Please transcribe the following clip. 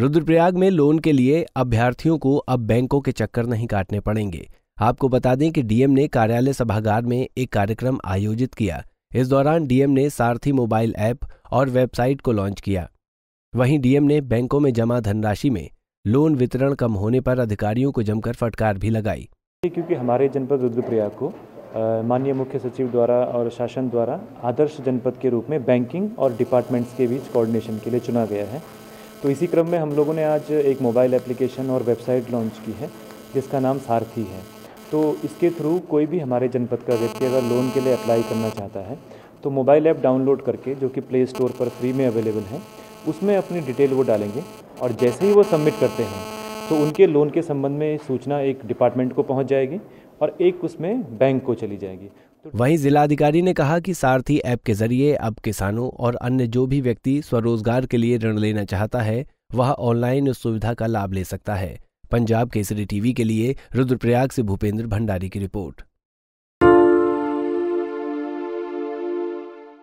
रुद्रप्रयाग में लोन के लिए अभ्यर्थियों को अब बैंकों के चक्कर नहीं काटने पड़ेंगे आपको बता दें कि डीएम ने कार्यालय सभागार में एक कार्यक्रम आयोजित किया इस दौरान डीएम ने सारथी मोबाइल ऐप और वेबसाइट को लॉन्च किया वहीं डीएम ने बैंकों में जमा धनराशि में लोन वितरण कम होने पर अधिकारियों को जमकर फटकार भी लगाई क्योंकि हमारे जनपद रुद्रप्रयाग को माननीय मुख्य सचिव द्वारा और शासन द्वारा आदर्श जनपद के रूप में बैंकिंग और डिपार्टमेंट्स के बीच कोऑर्डिनेशन के लिए चुना गया है तो इसी क्रम में हम लोगों ने आज एक मोबाइल एप्लीकेशन और वेबसाइट लॉन्च की है जिसका नाम सारथी है तो इसके थ्रू कोई भी हमारे जनपद का व्यक्ति अगर लोन के लिए अप्लाई करना चाहता है तो मोबाइल ऐप डाउनलोड करके जो कि प्ले स्टोर पर फ्री में अवेलेबल है उसमें अपनी डिटेल वो डालेंगे और जैसे ही वो सबमिट करते हैं तो उनके लोन के संबंध में सूचना एक डिपार्टमेंट को पहुंच जाएगी और एक उसमें बैंक को चली जाएगी तो वहीं जिलाधिकारी ने कहा कि सारथी ऐप के जरिए अब किसानों और अन्य जो भी व्यक्ति स्वरोजगार के लिए ऋण लेना चाहता है वह ऑनलाइन उस सुविधा का लाभ ले सकता है पंजाब केसरी टीवी के लिए रुद्रप्रयाग से भूपेंद्र भंडारी की रिपोर्ट